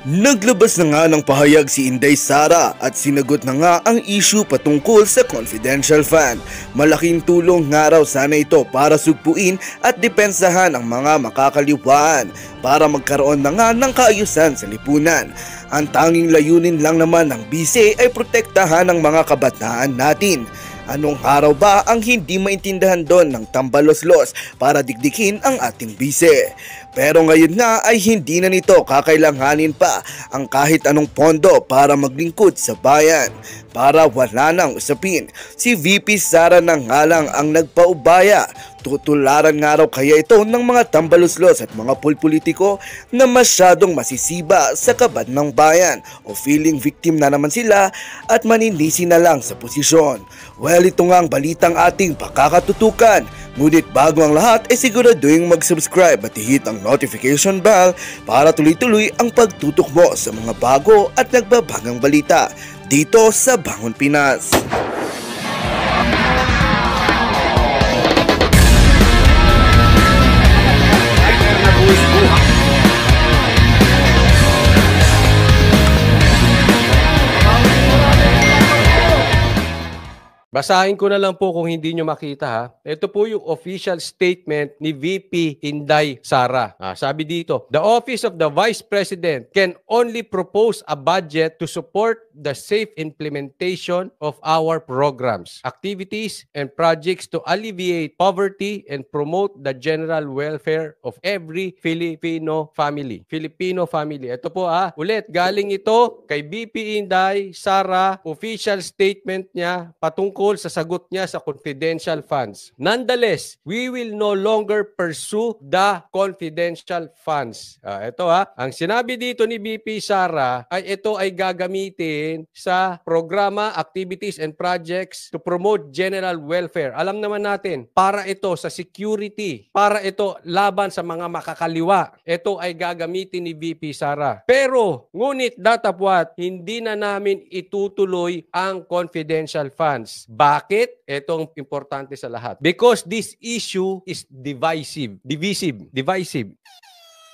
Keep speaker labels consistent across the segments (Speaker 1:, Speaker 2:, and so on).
Speaker 1: Naglabas na nga ng pahayag si Inday Sara at sinagot na nga ang issue patungkol sa confidential fund. Malaking tulong nga raw sana ito para sugpuin at depensahan ang mga makakaliwaan para magkaroon na nga ng kaayusan sa lipunan. Ang tanging layunin lang naman ng BC ay protektahan ang mga kabataan natin. Anong araw ba ang hindi maintindahan doon ng tambaloslos para digdikin ang ating bise? Pero ngayon nga ay hindi na nito kakailanganin pa ang kahit anong pondo para maglingkod sa bayan para wala nang usapin. Si VP Sara na nga lang ang nagpaubaya Tutularan nga raw kaya ito ng mga tambaluslos at mga pulpolitiko na masyadong masisiba sa kabad ng bayan o feeling victim na naman sila at maninisi na lang sa posisyon. Well, ito nga ang balitang ating pakakatutukan. Ngunit bago ang lahat ay eh siguraduhin mag-subscribe at hit ang notification bell para tuloy-tuloy ang pagtutok mo sa mga bago at nagbabagang balita dito sa Bangon Pinas.
Speaker 2: Basahin ko na lang po kung hindi nyo makita ha. Ito po yung official statement ni VP Inday Sara. Ah, sabi dito, The Office of the Vice President can only propose a budget to support the safe implementation of our programs, activities, and projects to alleviate poverty and promote the general welfare of every Filipino family. Filipino family. Ito po ah, ulit, galing ito kay BP Inday Sara, official statement niya patungkol sa sagot niya sa confidential funds. Nonetheless, we will no longer pursue the confidential funds. Ah, ito ah, ang sinabi dito ni BP Sara ay ito ay gagamitin natin sa programa, activities, and projects to promote general welfare. Alam naman natin, para ito sa security, para ito laban sa mga makakaliwa, ito ay gagamitin ni VP Sara. Pero, ngunit datapwat, hindi na namin itutuloy ang confidential funds. Bakit? Itong importante sa lahat. Because this issue is divisive. Divisive. Divisive.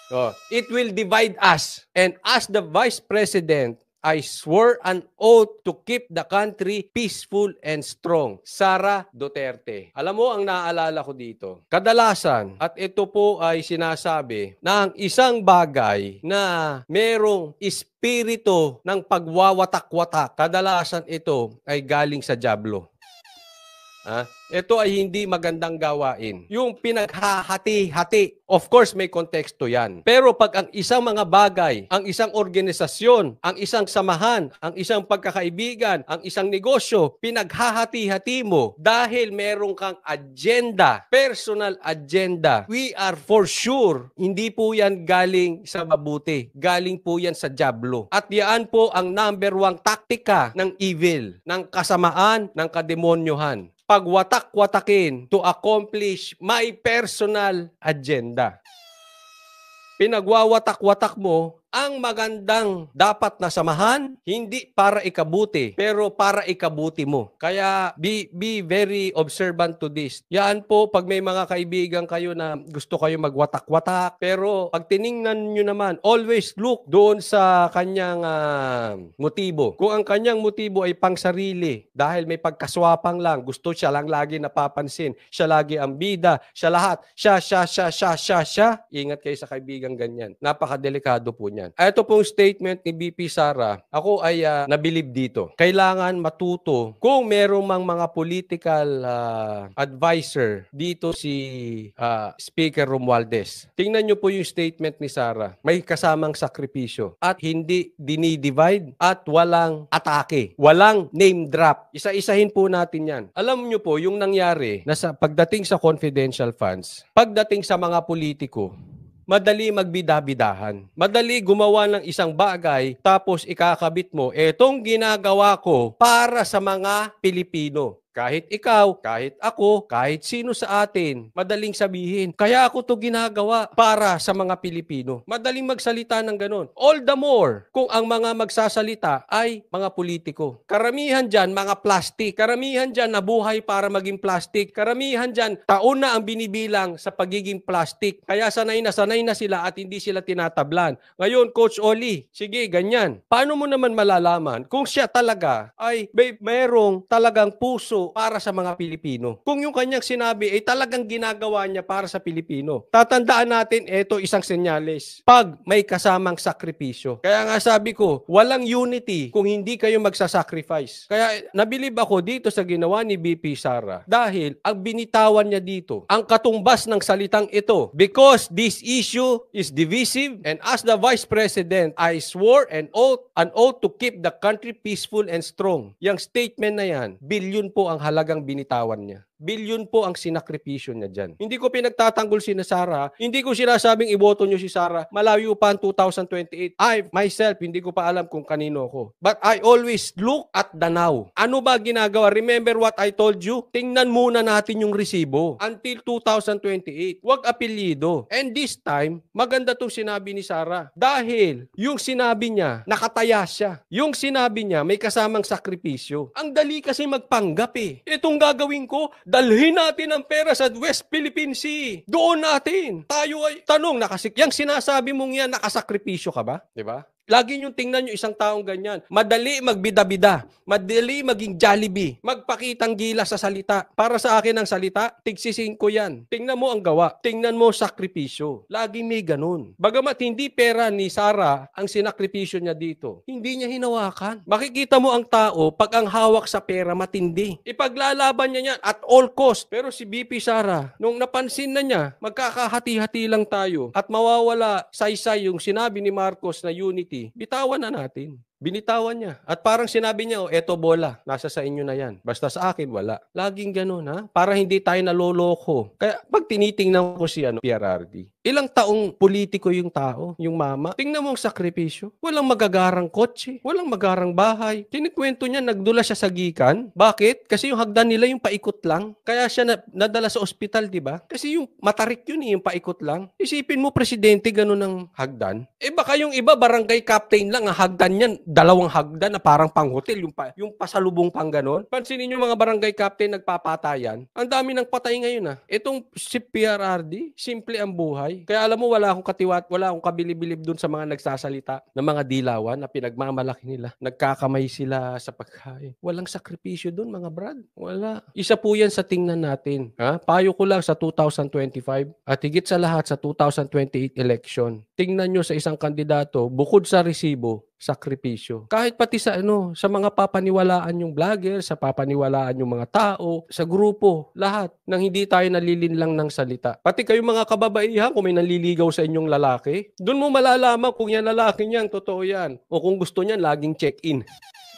Speaker 2: So, oh, it will divide us. And as the Vice President I swore an oath to keep the country peaceful and strong. Sara Duterte. Alam mo ang naaalala ko dito. Kadalasan, at ito po ay sinasabi na ang isang bagay na merong espiritu ng pagwawatak-watak, kadalasan ito ay galing sa Diablo. Ha? Ito ay hindi magandang gawain. Yung pinaghahati-hati, of course may konteksto yan. Pero pag ang isang mga bagay, ang isang organisasyon, ang isang samahan, ang isang pagkakaibigan, ang isang negosyo, pinaghahati-hati mo dahil meron kang agenda, personal agenda. We are for sure, hindi po yan galing sa mabuti. Galing po yan sa jablo. At yan po ang number one taktika ng evil, ng kasamaan, ng kademonyohan pagwatak-watakin to accomplish my personal agenda. Pinagwawatak-watak mo ang magandang dapat na samahan, hindi para ikabuti, pero para ikabuti mo. Kaya be, be very observant to this. Yan po, pag may mga kaibigan kayo na gusto kayo magwatak-watak, pero pag tiningnan niyo naman, always look doon sa kanyang uh, motibo. Kung ang kanyang motibo ay pang sarili, dahil may pagkaswapang lang, gusto siya lang lagi napapansin, siya lagi ang bida, siya lahat, siya, siya, siya, siya, siya, siya, ingat kayo sa kaibigan ganyan. Napakadelikado po niya yan. Ah, ito pong statement ni BP Sara, ako ay uh, ah, nabilib dito. Kailangan matuto kung merong mang mga political uh, ah, advisor dito si uh, Speaker Romualdez. Tingnan nyo po yung statement ni Sara. May kasamang sakripisyo at hindi dinidivide at walang atake. Walang name drop. Isa-isahin po natin yan. Alam nyo po yung nangyari na sa, pagdating sa confidential funds, pagdating sa mga politiko, madali magbida Madali gumawa ng isang bagay tapos ikakabit mo, etong ginagawa ko para sa mga Pilipino. Kahit ikaw, kahit ako, kahit sino sa atin, madaling sabihin. Kaya ako to ginagawa para sa mga Pilipino. Madaling magsalita ng ganun. All the more kung ang mga magsasalita ay mga politiko. Karamihan dyan, mga plastic. Karamihan dyan, nabuhay para maging plastic. Karamihan dyan, taon na ang binibilang sa pagiging plastic. Kaya sanay na sanay na sila at hindi sila tinatablan. Ngayon, Coach Oli, sige, ganyan. Paano mo naman malalaman kung siya talaga ay may, merong talagang puso para sa mga Pilipino. Kung yung kanyang sinabi ay eh, talagang ginagawa niya para sa Pilipino. Tatandaan natin, ito isang senyales. Pag may kasamang sakripisyo. Kaya nga sabi ko, walang unity kung hindi kayo magsasacrifice. Kaya nabilib ako dito sa ginawa ni BP Sara dahil ang binitawan niya dito, ang katumbas ng salitang ito, because this issue is divisive and as the Vice President, I swore an oath, an oath to keep the country peaceful and strong. Yung statement na yan, bilyon po ang ang halagang binitawan niya? billion po ang sinakripisyo niya dyan. Hindi ko pinagtatanggol si Sara. Hindi ko sinasabing iboto nyo si Sara. Malayo pa ang 2028. I, myself, hindi ko pa alam kung kanino ko. But I always look at the now. Ano ba ginagawa? Remember what I told you? Tingnan muna natin yung resibo until 2028. Huwag apelyido. And this time, maganda tong sinabi ni Sara. Dahil yung sinabi niya, nakataya siya. Yung sinabi niya, may kasamang sakripisyo. Ang dali kasi magpanggap eh. Itong gagawin ko, Dalhin natin ang pera sa West Philippine Sea. Doon natin. Tayo ay tanong, nakasik. Yang sinasabi mong yan, nakasakripisyo ka ba? Di ba? Lagi niyong tingnan yung isang taong ganyan. Madali magbidabida. Madali maging Jollibee. Magpakitang gila sa salita. Para sa akin ang salita, tigsising ko yan. Tingnan mo ang gawa. Tingnan mo sakripisyo. Lagi may ganun. Bagamat hindi pera ni Sarah ang sinakripisyo niya dito, hindi niya hinawakan. Makikita mo ang tao pag ang hawak sa pera matindi. Ipaglalaban niya yan at all cost. Pero si BP Sarah, nung napansin na niya, magkakahati-hati lang tayo at mawawala saysay -say yung sinabi ni Marcos na unity authority, bitawan na natin. Binitawan niya. At parang sinabi niya, oh, eto bola, nasa sa inyo na yan. Basta sa akin, wala. Laging ganun, ha? Para hindi tayo naloloko. Kaya pag tinitingnan ko si ano, PRRD, ilang taong politiko yung tao, yung mama, tingnan mo ang sakripisyo. Walang magagarang kotse, walang magarang bahay. Kinikwento niya, nagdula siya sa gikan. Bakit? Kasi yung hagdan nila yung paikot lang. Kaya siya na, nadala sa ospital, di ba? Kasi yung matarik yun, eh, yung paikot lang. Isipin mo, presidente, ganun ang hagdan. Eh baka yung iba, barangay captain lang, ang hagdan niyan, dalawang hagdan na parang pang hotel, yung, pa, yung pasalubong pang ganon. Pansinin nyo mga barangay captain nagpapatayan. Ang dami ng patay ngayon ah. Itong si PRRD, simple ang buhay. Kaya alam mo, wala akong katiwat, wala akong kabilibilib dun sa mga nagsasalita ng mga dilawan na pinagmamalaki nila. Nagkakamay sila sa pagkain. Walang sakripisyo dun mga brad. Wala. Isa po yan sa tingnan natin. Ha? Payo ko lang sa 2025 at higit sa lahat sa 2028 election tingnan nyo sa isang kandidato, bukod sa resibo, sakripisyo. Kahit pati sa ano, sa mga papaniwalaan yung vlogger, sa papaniwalaan yung mga tao, sa grupo, lahat, nang hindi tayo lang ng salita. Pati kayong mga kababaihan, kung may naliligaw sa inyong lalaki, doon mo malalaman kung yan lalaki niyan, totoo yan. O kung gusto niyan, laging check-in.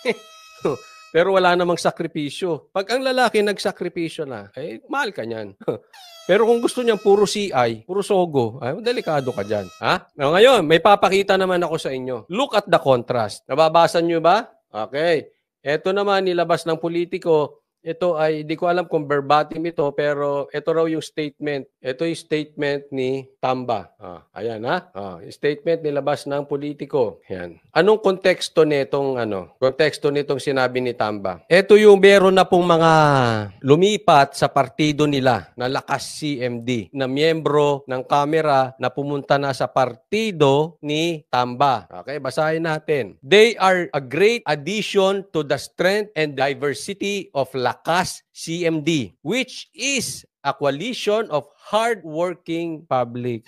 Speaker 2: Oh, pero wala namang sakripisyo. Pag ang lalaki nagsakripisyo na, eh, mahal ka niyan. Pero kung gusto niya puro CI, puro sogo, ay, delikado ka dyan. Ha? Now, ngayon, may papakita naman ako sa inyo. Look at the contrast. Nababasa niyo ba? Okay. Ito naman, nilabas ng politiko ito ay hindi ko alam kung verbatim ito pero ito raw yung statement. Ito yung statement ni Tamba. Ah, ayan ha. Ah, statement nilabas ng politiko. Yan. Anong konteksto nitong ano? Konteksto nitong sinabi ni Tamba. Ito yung meron na pong mga lumipat sa partido nila na lakas CMD na miyembro ng kamera na pumunta na sa partido ni Tamba. Okay, basahin natin. They are a great addition to the strength and diversity of life Lakas CMD, which is a coalition of hardworking public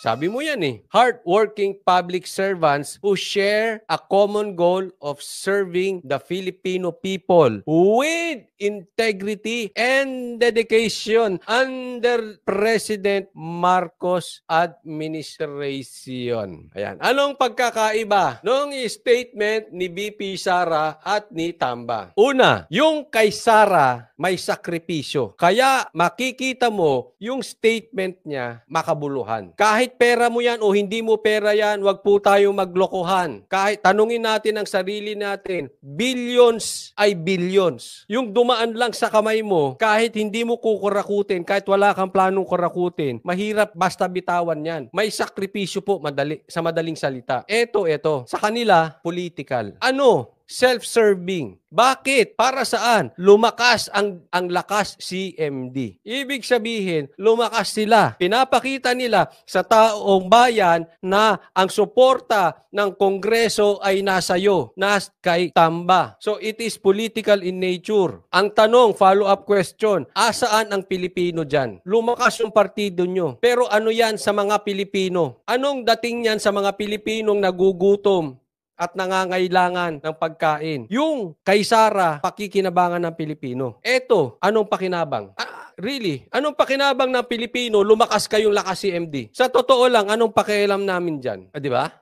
Speaker 2: sabi mo yan eh. Hardworking public servants who share a common goal of serving the Filipino people with integrity and dedication under President Marcos administration. Ayan. Anong pagkakaiba nung statement ni BP Sara at ni Tamba? Una, yung kay Sara may sakripisyo. Kaya makikita mo yung statement niya makabuluhan. Kahit kahit pera mo yan o hindi mo pera yan, wag po tayo maglokohan. Kahit tanungin natin ang sarili natin, billions ay billions. Yung dumaan lang sa kamay mo, kahit hindi mo kukurakutin, kahit wala kang planong kurakutin, mahirap basta bitawan yan. May sakripisyo po madali, sa madaling salita. Eto, eto. Sa kanila, political. Ano self-serving. Bakit? Para saan? Lumakas ang ang lakas CMD. Ibig sabihin, lumakas sila. Pinapakita nila sa taong bayan na ang suporta ng Kongreso ay nasa iyo, nas kay Tamba. So it is political in nature. Ang tanong, follow-up question, asaan ang Pilipino diyan? Lumakas yung partido nyo. Pero ano yan sa mga Pilipino? Anong dating yan sa mga Pilipinong nagugutom? at nangangailangan ng pagkain. Yung kay Sara, pakikinabangan ng Pilipino. Eto, anong pakinabang? Ah, really, anong pakinabang ng Pilipino? Lumakas kayong lakas CMD. Sa totoo lang, anong pakialam namin dyan? Ah, di ba?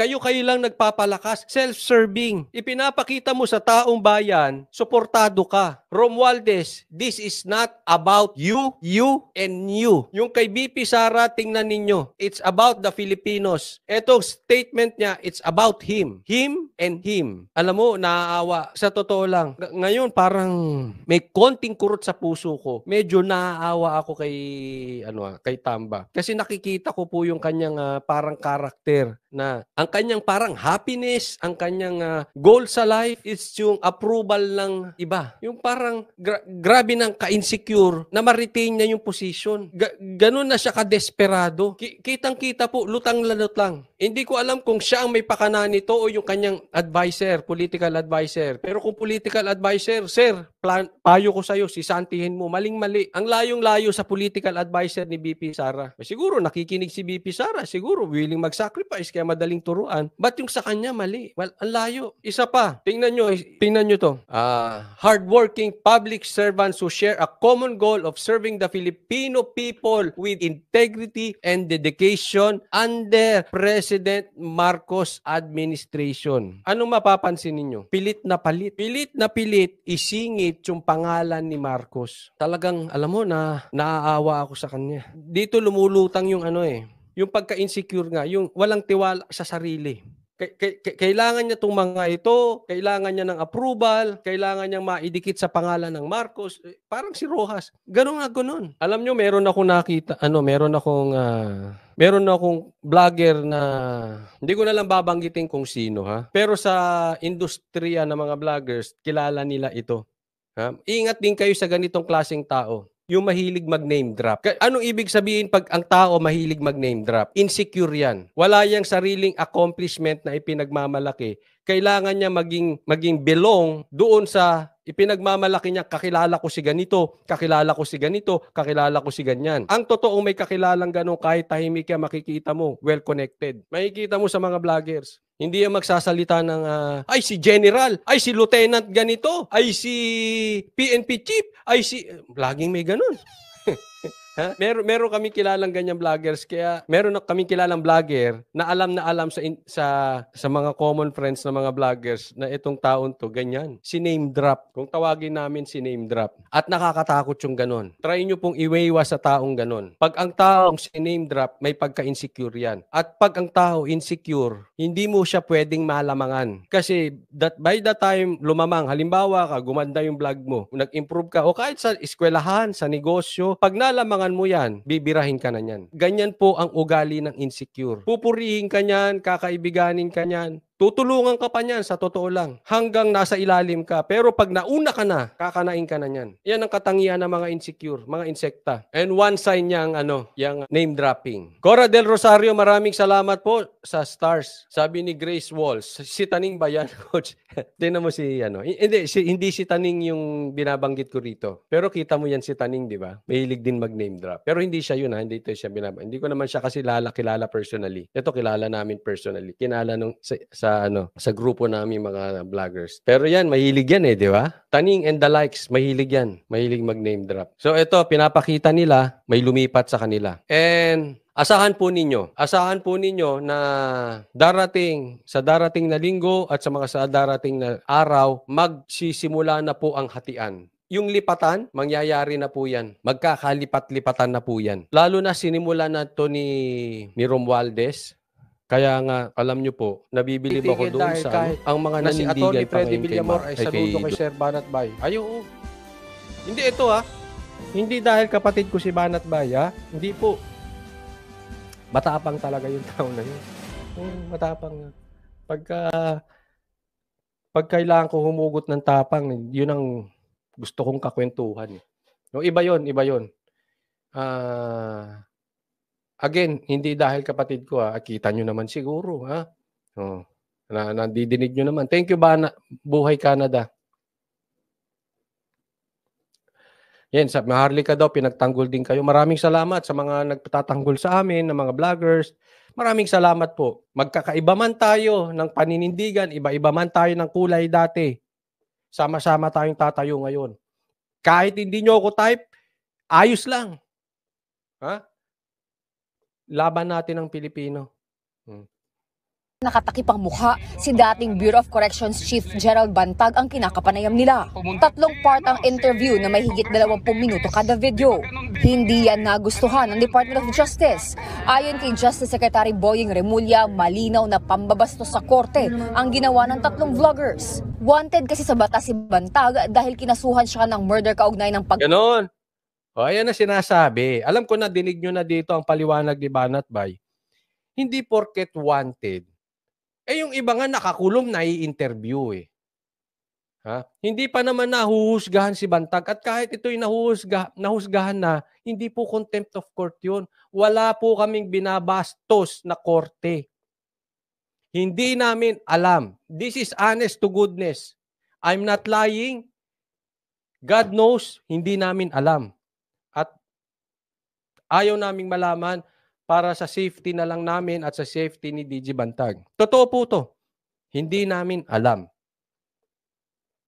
Speaker 2: Kayo-kayo lang nagpapalakas, self-serving. Ipinapakita mo sa taong bayan, suportado ka. Romualdez, this is not about you, you, and you. Yung kay BP Sara, tingnan ninyo. It's about the Filipinos. Etong statement niya, it's about him. Him and him. Alam mo, naaawa. Sa totoo lang, ngayon parang may konting kurot sa puso ko. Medyo naaawa ako kay, ano, ah, kay Tamba. Kasi nakikita ko po yung kanyang uh, parang karakter na ang kanyang parang happiness, ang kanyang uh, goal sa life is yung approval ng iba. Yung parang parang gra- grabe ng ka-insecure na ma-retain niya yung position. Ga- ganun na siya ka-desperado. Ki- kitang-kita po, lutang lanot lang. Hindi ko alam kung siya ang may pakana nito o yung kanyang advisor, political advisor. Pero kung political advisor, sir, plan, payo ko sa'yo, sisantihin mo, maling-mali. Ang layong-layo sa political advisor ni BP Sara. Eh, siguro nakikinig si BP Sara, siguro willing mag-sacrifice kaya madaling turuan. But yung sa kanya mali? Well, ang layo. Isa pa, tingnan nyo, tingnan nyo to. Uh, hardworking public servants who share a common goal of serving the Filipino people with integrity and dedication under President Marcos administration. Ano mapapansin ninyo? Pilit na palit. Pilit na pilit, isingit binanggit yung pangalan ni Marcos, talagang alam mo na naaawa ako sa kanya. Dito lumulutang yung ano eh, yung pagka-insecure nga, yung walang tiwala sa sarili. Kailangan niya itong mga ito, kailangan niya ng approval, kailangan niya maidikit sa pangalan ng Marcos. Eh, parang si Rojas. Ganun nga ganun. Alam nyo, meron akong nakita, ano, meron akong, uh, meron akong vlogger na, hindi ko na lang babanggitin kung sino ha. Pero sa industriya ng mga vloggers, kilala nila ito. Ha? Ingat din kayo sa ganitong klaseng tao yung mahilig mag-name drop. Anong ibig sabihin pag ang tao mahilig mag-name drop? Insecure yan. Wala yang sariling accomplishment na ipinagmamalaki. Kailangan niya maging, maging belong doon sa ipinagmamalaki niya, kakilala ko si ganito, kakilala ko si ganito, kakilala ko si ganyan. Ang totoong may kakilalang ganun, kahit tahimik ka, makikita mo, well-connected. Makikita mo sa mga vloggers. Hindi yung magsasalita ng, uh, ay si General, ay si Lieutenant ganito, ay si PNP Chief, ay si... Laging may ganun. Ha? Meron meron kami kilalang ganyang vloggers kaya meron na kami kilalang vlogger na alam na alam sa in, sa sa mga common friends ng mga vloggers na itong taon to ganyan. Si name drop. Kung tawagin namin si name drop. At nakakatakot yung ganun. Try nyo pong iweiwa sa taong ganun. Pag ang taong si name drop, may pagka-insecure yan. At pag ang tao insecure, hindi mo siya pwedeng malamangan. Kasi that by the time lumamang, halimbawa ka, gumanda yung vlog mo, nag-improve ka, o kahit sa eskwelahan, sa negosyo, pag nalamang kailangan mo yan, bibirahin ka na niyan. Ganyan po ang ugali ng insecure. Pupurihin ka niyan, kakaibiganin ka niyan, Tutulungan ka pa niyan sa totoo lang hanggang nasa ilalim ka. Pero pag nauna ka na, kakanain ka na niyan. Yan ang katangian ng mga insecure, mga insekta. And one sign niya ano, yang name dropping. Cora Del Rosario, maraming salamat po sa stars. Sabi ni Grace Walls, si Taning ba yan, coach? Tingnan mo si ano. Hindi si hindi si Taning yung binabanggit ko rito. Pero kita mo yan si Taning, di ba? Mahilig din mag-name drop. Pero hindi siya yun ha, hindi ito siya binabanggit. Hindi ko naman siya kasi lala kilala personally. Ito kilala namin personally. Kinala nung sa, sa ano sa grupo namin mga vloggers. Pero yan, mahilig yan eh, di ba? Taning and the likes, mahilig yan. Mahilig mag-name drop. So ito, pinapakita nila, may lumipat sa kanila. And Asahan po ninyo, asahan po ninyo na darating sa darating na linggo at sa mga sa darating na araw, magsisimula na po ang hatian yung lipatan, mangyayari na po yan. Magkakalipat-lipatan na po yan. Lalo na sinimula na to ni, ni Romualdez kaya nga, alam nyo po, nabibilib ako doon sa ano, ang mga na si pa ngayon kay, Villamor ay ay kay saludo kay Sir Banat Bay. Ay, Hindi, ito ha. Ah. Hindi dahil kapatid ko si Banat Bay, ah. Hindi po. Matapang talaga yung tao na yun. Hmm, matapang Pagka, pag kailangan ko humugot ng tapang, yun ang gusto kong kakwentuhan. Eh. No, iba yon iba yon. Ah, Again, hindi dahil kapatid ko ha. Kita nyo naman siguro ha. Oh, na, nandidinig nyo naman. Thank you ba Buhay Canada. Yan, sa Maharlika daw, pinagtanggol din kayo. Maraming salamat sa mga nagtatanggol sa amin, ng mga vloggers. Maraming salamat po. Magkakaiba man tayo ng paninindigan, iba-iba man tayo ng kulay dati. Sama-sama tayong tatayo ngayon. Kahit hindi nyo ako type, ayos lang. Ha? laban natin ang Pilipino. Hmm.
Speaker 3: Nakatakip ang mukha si dating Bureau of Corrections Chief Gerald Bantag ang kinakapanayam nila. Tatlong part ang interview na may higit 20 minuto kada video. Hindi yan nagustuhan ng Department of Justice. Ayon kay Justice Secretary Boying Remulla, malinaw na pambabastos sa korte ang ginawa ng tatlong vloggers. Wanted kasi sa bata si Bantag dahil kinasuhan siya ng murder kaugnay ng pag...
Speaker 2: Ganon! O, oh, ayan na sinasabi. Alam ko na dinig nyo na dito ang paliwanag ni Banat Bay. Hindi porket wanted. Eh yung iba nga nakakulong na i-interview eh. Ha? Hindi pa naman nahuhusgahan si Bantag at kahit ito'y nahuhusga, nahusgahan na, hindi po contempt of court yun. Wala po kaming binabastos na korte. Hindi namin alam. This is honest to goodness. I'm not lying. God knows, hindi namin alam. Ayaw naming malaman para sa safety na lang namin at sa safety ni DJ Bantag. Totoo po to. Hindi namin alam.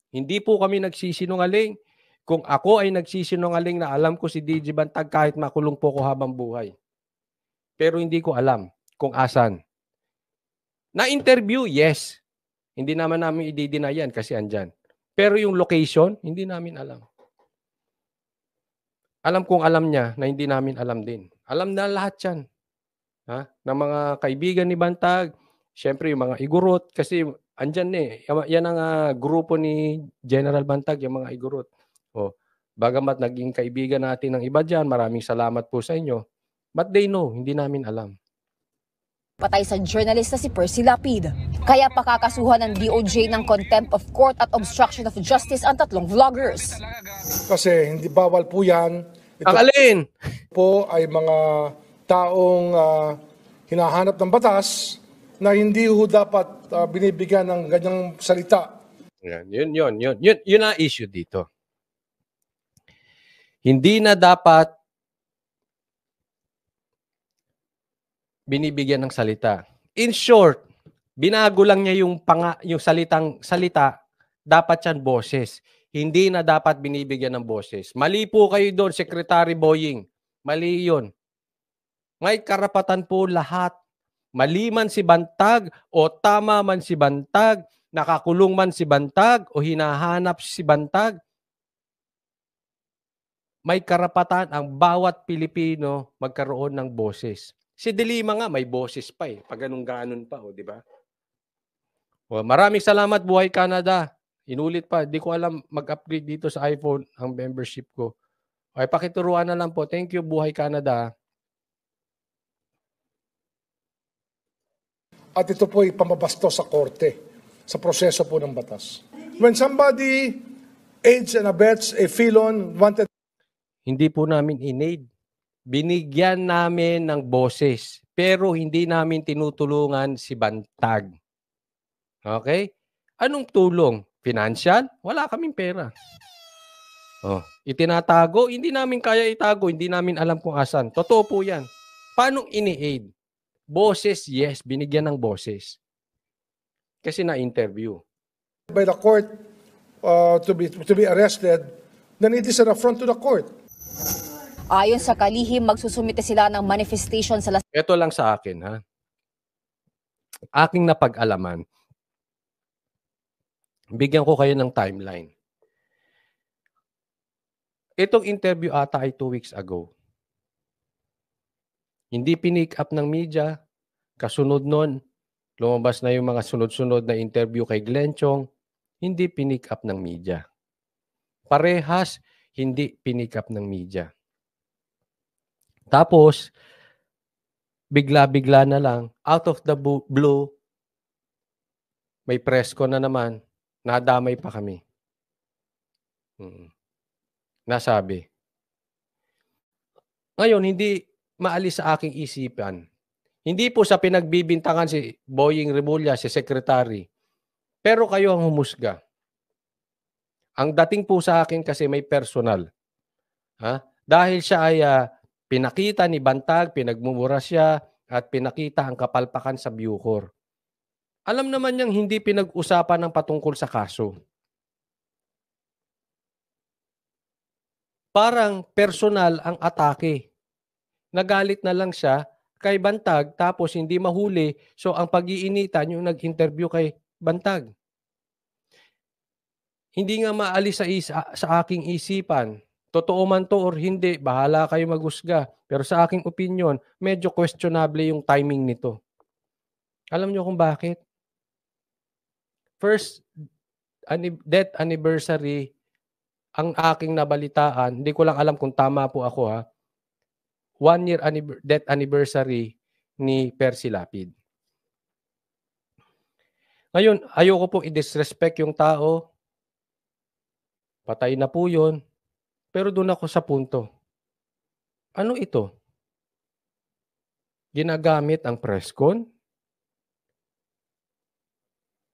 Speaker 2: Hindi po kami nagsisinungaling. Kung ako ay nagsisinungaling na alam ko si DJ Bantag kahit makulong po ko habang buhay. Pero hindi ko alam kung asan. Na-interview, yes. Hindi naman namin i-deny yan kasi andyan. Pero yung location, hindi namin alam. Alam kong alam niya na hindi namin alam din. Alam na lahat yan. Ha? Ng mga kaibigan ni Bantag, syempre yung mga igurot, kasi andyan eh. Yan ang uh, grupo ni General Bantag, yung mga igurot. Oh, bagamat naging kaibigan natin ng iba dyan, maraming salamat po sa inyo. But they know, hindi namin alam
Speaker 3: patay sa journalist na si Percy Lapid. Kaya pakakasuhan ng DOJ ng contempt of court at obstruction of justice ang tatlong vloggers.
Speaker 2: Kasi hindi bawal po yan. Ito ang alin? Po ay mga taong uh, hinahanap ng batas na hindi ho dapat uh, binibigyan ng ganyang salita. Yan, yun, yun, yun, yun, yun ang issue dito. Hindi na dapat binibigyan ng salita. In short, binago lang niya yung panga, yung salitang salita, dapat yan boses. Hindi na dapat binibigyan ng boses. Mali po kayo doon, Secretary Boying. Mali yun. May karapatan po lahat. Mali man si Bantag o tama man si Bantag, nakakulong man si Bantag o hinahanap si Bantag, may karapatan ang bawat Pilipino magkaroon ng boses. Si Delima nga, may boses pa eh. Pag ganun ganon pa, oh, di ba? Well, oh, maraming salamat, Buhay Canada. Inulit pa, di ko alam mag-upgrade dito sa iPhone ang membership ko. Okay, pakituruan na lang po. Thank you, Buhay Canada. At ito po ay pamabasto sa korte, sa proseso po ng batas. When somebody aids and abets a felon wanted... Hindi po namin inaid binigyan namin ng boses pero hindi namin tinutulungan si Bantag. Okay? Anong tulong? Financial? Wala kaming pera. Oh, itinatago, hindi namin kaya itago, hindi namin alam kung asan. Totoo po 'yan. Paano ini-aid? Boses, yes, binigyan ng boses. Kasi na-interview. By the court uh, to be to be arrested, then it is an affront to the court.
Speaker 3: Ayon sa kalihim, magsusumite sila ng manifestation sa Las
Speaker 2: Ito lang sa akin, ha? Aking napag-alaman. Bigyan ko kayo ng timeline. Itong interview ata ay two weeks ago. Hindi pinick up ng media. Kasunod nun, lumabas na yung mga sunod-sunod na interview kay Glenn Chong. Hindi pinick up ng media. Parehas, hindi pinick up ng media. Tapos, bigla-bigla na lang, out of the blue, may press ko na naman, nadamay pa kami. Hmm. Nasabi. Ngayon, hindi maalis sa aking isipan. Hindi po sa pinagbibintangan si Boying Remulla, si Secretary. Pero kayo ang humusga. Ang dating po sa akin kasi may personal. Ha? Dahil siya ay uh, Pinakita ni Bantag, pinagmumura siya, at pinakita ang kapalpakan sa Bucor. Alam naman niyang hindi pinag-usapan ng patungkol sa kaso. Parang personal ang atake. Nagalit na lang siya kay Bantag tapos hindi mahuli. So ang pag-iinitan yung nag-interview kay Bantag. Hindi nga maalis sa, isa, sa aking isipan Totoo man to or hindi, bahala kayo maghusga. Pero sa aking opinion, medyo questionable yung timing nito. Alam nyo kung bakit? First death anniversary, ang aking nabalitaan, hindi ko lang alam kung tama po ako ha, one year death anniversary ni Percy Lapid. Ngayon, ayoko pong i-disrespect yung tao. Patay na po yun. Pero doon ako sa punto. Ano ito? Ginagamit ang presscon?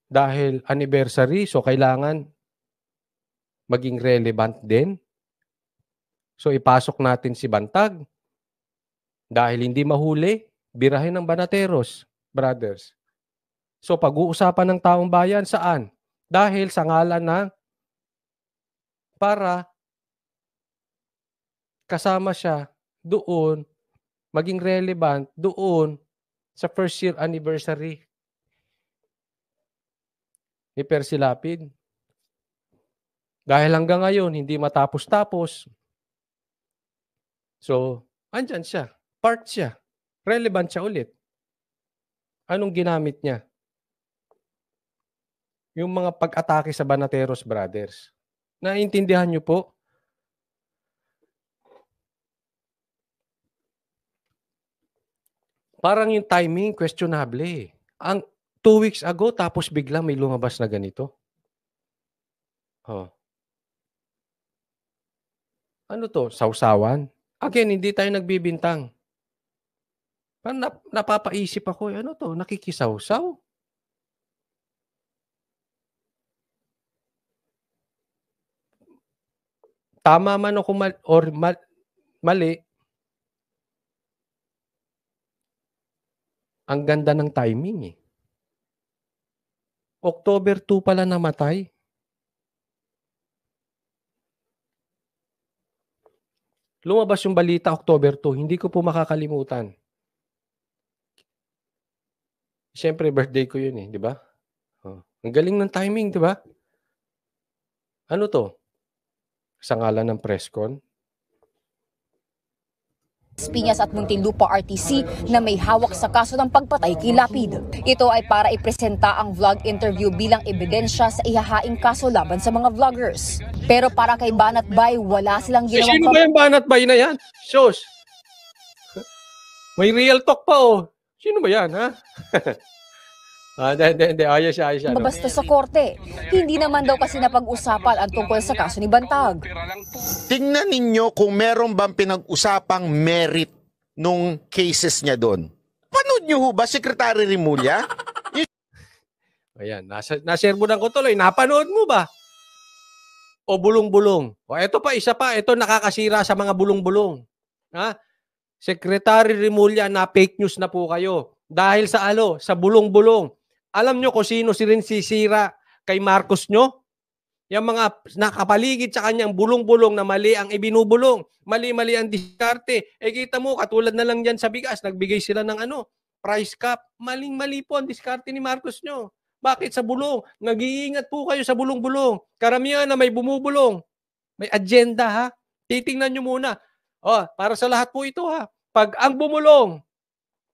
Speaker 2: Dahil anniversary, so kailangan maging relevant din. So ipasok natin si Bantag. Dahil hindi mahuli, birahin ng Banateros, brothers. So pag-uusapan ng taong bayan, saan? Dahil sa ngalan ng para kasama siya doon, maging relevant doon sa first year anniversary ni Percy Lapid. Dahil hanggang ngayon, hindi matapos-tapos. So, andyan siya. Part siya. Relevant siya ulit. Anong ginamit niya? Yung mga pag-atake sa Banateros Brothers. Naintindihan niyo po? Parang yung timing, questionable eh. Ang two weeks ago, tapos bigla may lumabas na ganito. Oh. Ano to? Sausawan? Again, hindi tayo nagbibintang. Parang nap- napapaisip ako, eh. ano to? Nakikisawsaw? Tama man ako mal- or mal- mali, Ang ganda ng timing eh. October 2 pala namatay. Lumabas yung balita October 2. Hindi ko po makakalimutan. Siyempre, birthday ko yun eh, di ba? Oh. Ang galing ng timing, di ba? Ano to? Sa ngalan ng presscon?
Speaker 3: Piñas at Muntinlupa RTC na may hawak sa kaso ng pagpatay kay Lapid. Ito ay para ipresenta ang vlog interview bilang ebidensya sa ihahaing kaso laban sa mga vloggers. Pero para kay Banat Bay, wala silang ginawa. Sino ba yung
Speaker 2: Banat Bay na yan? Shosh! May real talk pa oh. Sino ba yan, ha? Ah, hindi, hindi, hindi. Ayos siya, ayos siya. No?
Speaker 3: sa korte. Hindi naman daw kasi napag-usapan ang tungkol sa kaso ni Bantag.
Speaker 2: Tingnan ninyo kung meron bang pinag-usapang merit nung cases niya doon. Panood niyo ho ba, Secretary Rimulya? Ayan, nasa, nashare mo lang ko tuloy. Napanood mo ba? O bulong-bulong? O eto pa, isa pa. Ito nakakasira sa mga bulong-bulong. Ha? Secretary Rimulya na fake news na po kayo. Dahil sa alo, sa bulong-bulong. Alam nyo kung sino si rin sisira kay Marcos nyo? Yung mga nakapaligid sa kanyang bulong-bulong na mali ang ibinubulong, mali-mali ang diskarte. E kita mo, katulad na lang yan sa bigas, nagbigay sila ng ano, price cap. Maling-mali po ang diskarte ni Marcos nyo. Bakit sa bulong? Nag-iingat po kayo sa bulong-bulong. Karamihan na may bumubulong. May agenda ha. Titingnan nyo muna. Oh, para sa lahat po ito ha. Pag ang bumulong,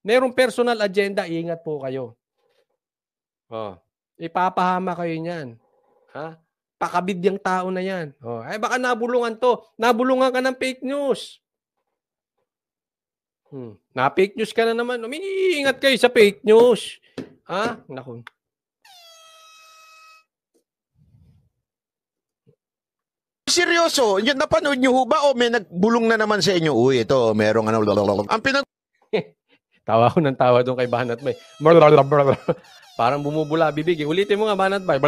Speaker 2: merong personal agenda, iingat po kayo. Oh, ipapahama kayo niyan. Ha? Pakabid yung tao na yan. Oh, ay eh, baka nabulungan to. Nabulungan ka ng fake news. Hmm. Na fake news ka na naman. Umiingat kayo sa fake news. Ha? Naku. Seryoso, yun, napanood nyo ba o may nagbulong na naman sa inyo?
Speaker 1: Uy, ito, merong ano. Ang pinag...
Speaker 2: Tawa ko ng tawa doon kay Banat Bay. Parang bumubula bibig. Eh. Ulitin mo nga, Banat Bay.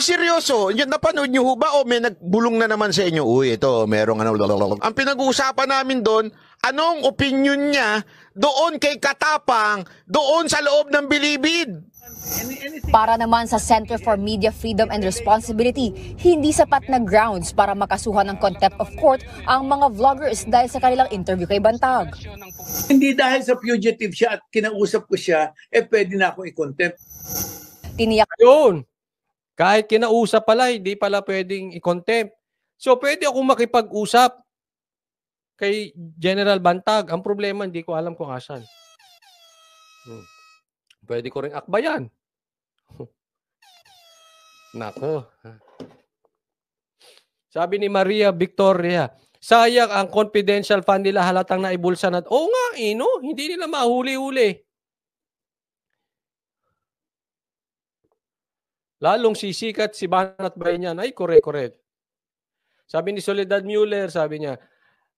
Speaker 2: Seryoso, yun, napanood nyo ba o may nagbulong na naman sa inyo? Uy, ito, merong ano. Ang pinag-uusapan namin doon, anong opinion niya doon kay Katapang, doon sa loob ng bilibid?
Speaker 3: Para naman sa Center for Media Freedom and Responsibility, hindi sapat na grounds para makasuhan ng contempt of court ang mga vloggers dahil sa kanilang interview kay Bantag.
Speaker 1: Hindi dahil sa fugitive siya at kinausap ko siya, eh pwede na ako i-contempt. Tiniyak. Yun!
Speaker 2: Kahit kinausap pala, hindi pala pwedeng i-contempt. So pwede akong makipag-usap kay General Bantag. Ang problema, hindi ko alam kung asan. Hmm pwede ko rin akbayan. Nako. Sabi ni Maria Victoria, sayang ang confidential fund nila halatang naibulsa na. Oo nga, eh, Hindi nila mahuli-huli. Lalong sisikat si Banat Bayan. Ay, correct, correct. Sabi ni Soledad Mueller, sabi niya,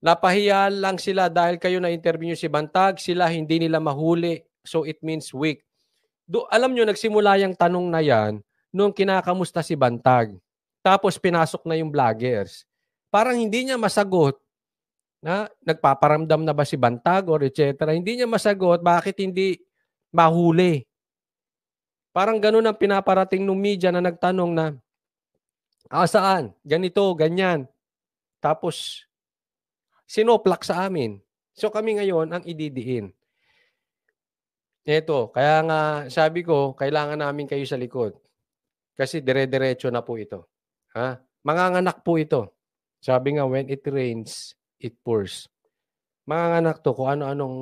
Speaker 2: napahiya lang sila dahil kayo na-interview nyo si Bantag, sila hindi nila mahuli. So it means weak do, alam nyo, nagsimula yung tanong na yan nung kinakamusta si Bantag. Tapos pinasok na yung vloggers. Parang hindi niya masagot na nagpaparamdam na ba si Bantag or etc. Hindi niya masagot bakit hindi mahuli. Parang ganun ang pinaparating ng media na nagtanong na, ah, saan? Ganito, ganyan. Tapos, sinoplak sa amin. So kami ngayon ang ididiin. Eto, kaya nga sabi ko, kailangan namin kayo sa likod. Kasi dire-diretso na po ito. Ha? Manganganak po ito. Sabi nga, when it rains, it pours. Manganganak to kung ano-anong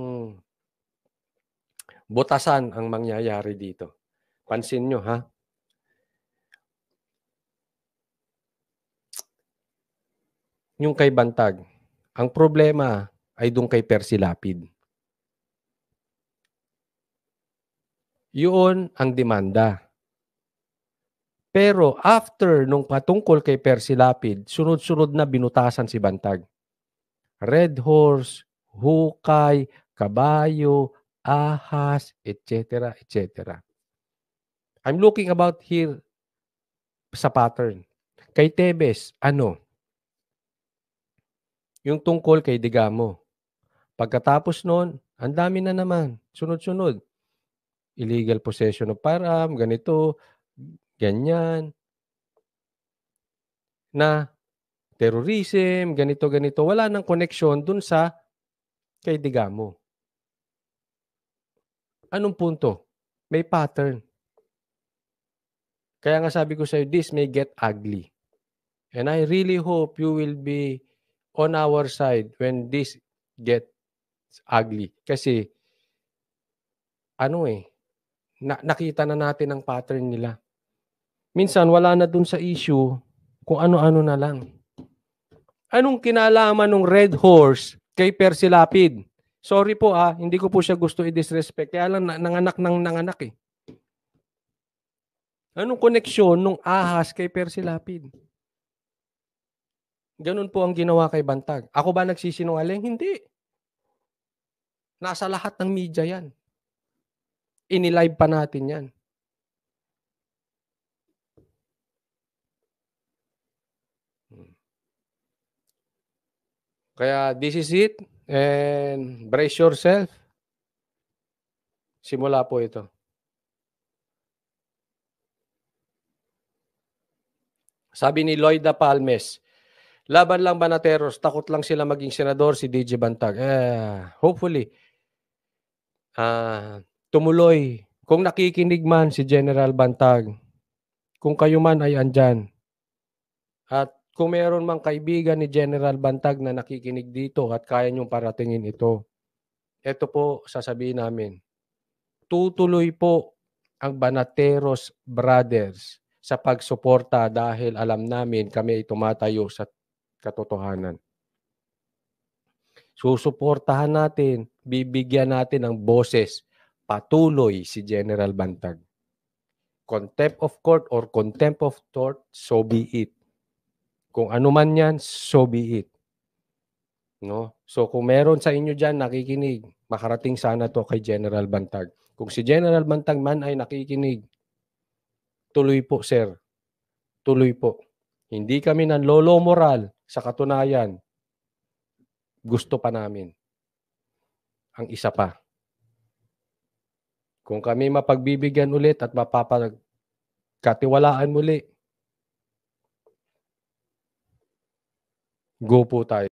Speaker 2: butasan ang mangyayari dito. Pansin nyo, ha? Yung kay Bantag. Ang problema ay doon kay Percy Lapid. Yun ang demanda. Pero after nung patungkol kay Percy Lapid, sunod-sunod na binutasan si Bantag. Red Horse, Hukay, Kabayo, Ahas, etc. etc. I'm looking about here sa pattern. Kay Tebes, ano? Yung tungkol kay Digamo. Pagkatapos noon, ang dami na naman, sunod-sunod illegal possession of firearm, ganito, ganyan, na terrorism, ganito, ganito. Wala nang koneksyon dun sa kay Digamo. Anong punto? May pattern. Kaya nga sabi ko sa'yo, this may get ugly. And I really hope you will be on our side when this get ugly. Kasi, ano eh, na, nakita na natin ang pattern nila. Minsan, wala na dun sa issue kung ano-ano na lang. Anong kinalaman ng Red Horse kay Percy Lapid? Sorry po ah, hindi ko po siya gusto i-disrespect. Kaya lang, nanganak ng nanganak eh. Anong koneksyon nung ahas kay Percy Lapid? Ganun po ang ginawa kay Bantag. Ako ba nagsisinungaling? Hindi. Nasa lahat ng media yan. Inilive pa natin yan. Hmm. Kaya this is it and brace yourself. Simula po ito. Sabi ni Lloyda Palmes, laban lang ba na terrors? Takot lang sila maging senador si DJ Bantag. Eh, hopefully. Ah, uh, Tumuloy, kung nakikinig man si General Bantag, kung kayo man ay andyan, at kung meron mang kaibigan ni General Bantag na nakikinig dito at kaya niyong paratingin ito, ito po sasabihin namin. Tutuloy po ang Banateros Brothers sa pagsuporta dahil alam namin kami ay tumatayo sa katotohanan. Susuportahan natin, bibigyan natin ng boses patuloy si General Bantag. Contempt of court or contempt of tort, so be it. Kung ano man yan, so be it. No? So kung meron sa inyo dyan nakikinig, makarating sana to kay General Bantag. Kung si General Bantag man ay nakikinig, tuloy po sir. Tuloy po. Hindi kami ng lolo moral sa katunayan. Gusto pa namin. Ang isa pa, kung kami mapagbibigyan ulit at mapapagkatiwalaan muli, go po tayo.